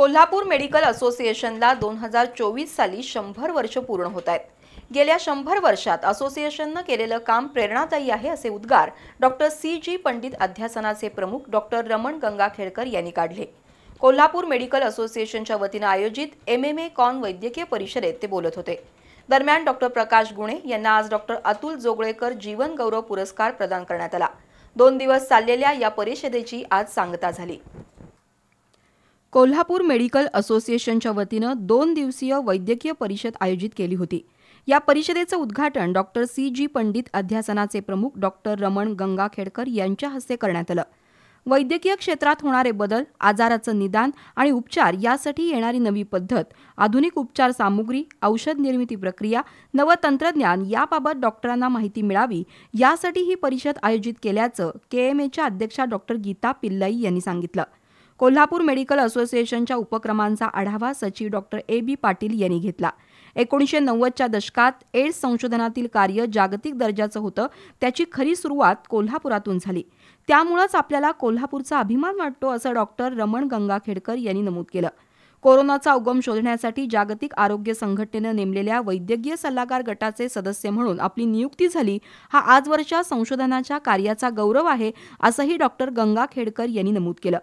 Kolhapur medical असोसिएशनला दोन हजार चोवीस साली शंभर वर्ष पूर्ण होत आहेत गेल्या शंभर वर्षात असोसिएशननं केलेलं काम प्रेरणादायी आहे असे उद्गार डॉक्टर सी जी पंडित अध्यासनाचे प्रमुख डॉक्टर रमण गंगाखेडकर यांनी काढले कोल्हापूर मेडिकल असोसिएशनच्या वतीनं आयोजित एम एम ए कॉन वैद्यकीय परिषदेत ते बोलत होते दरम्यान डॉक्टर प्रकाश गुणे यांना आज डॉक्टर अतुल जोगळेकर जीवन गौरव पुरस्कार प्रदान करण्यात आला दोन दिवस चाललेल्या या परिषदेची आज सांगता झाली कोल्हापूर मेडिकल असोसिएशनच्या वतीनं दोन दिवसीय वैद्यकीय परिषद आयोजित केली होती या परिषदेचं उद्घाटन डॉक्टर सी जी पंडित अध्यासनाचे प्रमुख डॉक्टर रमण गंगाखेडकर यांच्या हस्ते करण्यात आलं वैद्यकीय क्षेत्रात होणारे बदल आजाराचं निदान आणि उपचार यासाठी येणारी नवी पद्धत आधुनिक उपचार सामुग्री औषध निर्मिती प्रक्रिया तंत्रज्ञान याबाबत डॉक्टरांना माहिती मिळावी यासाठी ही परिषद आयोजित केल्याचं के एम एच्या अध्यक्षा डॉक्टर गीता पिल्लाई यांनी सांगितलं कोल्हापूर मेडिकल असोसिएशनच्या उपक्रमांचा आढावा सचिव डॉक्टर ए बी पाटील यांनी घेतला एकोणीसशे नव्वदच्या दशकात एड्स संशोधनातील कार्य जागतिक दर्जाचं होतं त्याची खरी सुरुवात कोल्हापुरातून झाली त्यामुळंच आपल्याला कोल्हापूरचा अभिमान वाटतो असं डॉक्टर रमण गंगाखेडकर यांनी नमूद केलं कोरोनाचा उगम शोधण्यासाठी जागतिक आरोग्य संघटनेनं नेमलेल्या वैद्यकीय सल्लागार गटाचे सदस्य म्हणून आपली नियुक्ती झाली हा आजवरच्या संशोधनाच्या कार्याचा गौरव आहे असंही डॉक्टर गंगाखेडकर यांनी नमूद केलं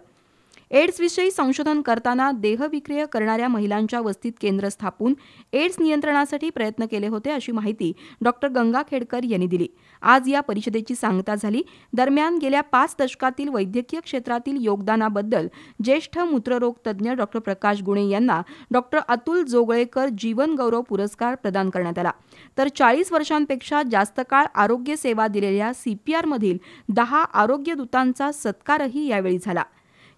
एड्सविषयी संशोधन करताना देहविक्रिय करणाऱ्या महिलांच्या वस्तीत केंद्र स्थापून एड्स नियंत्रणासाठी प्रयत्न केले होते अशी माहिती डॉक्टर गंगा खेडकर यांनी दिली आज या परिषदेची सांगता झाली दरम्यान गेल्या पाच दशकातील वैद्यकीय क्षेत्रातील योगदानाबद्दल ज्येष्ठ मूत्ररोग तज्ज्ञ डॉक्टर प्रकाश गुणे यांना डॉक्टर अतुल जोगळेकर जीवनगौरव पुरस्कार प्रदान करण्यात आला तर चाळीस वर्षांपेक्षा जास्त काळ आरोग्य सेवा दिलेल्या सीपीआरमधील दहा आरोग्य दूतांचा सत्कारही यावेळी झाला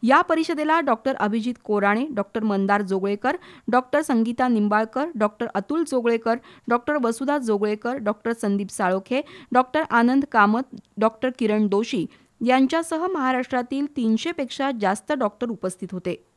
या परिषदेला doctor Abhijit Korane doctor Mandar Joglekar doctor Sangeeta Nimbalkar doctor Atul Joglekar doctor Vasudha Joglekar doctor Sandeep Salokhe doctor Anand Kamat doctor Kiran Doshi यांच्यासह महाराष्ट्रातील तीनशेपेक्षा जास्त डॉक्टर उपस्थित होते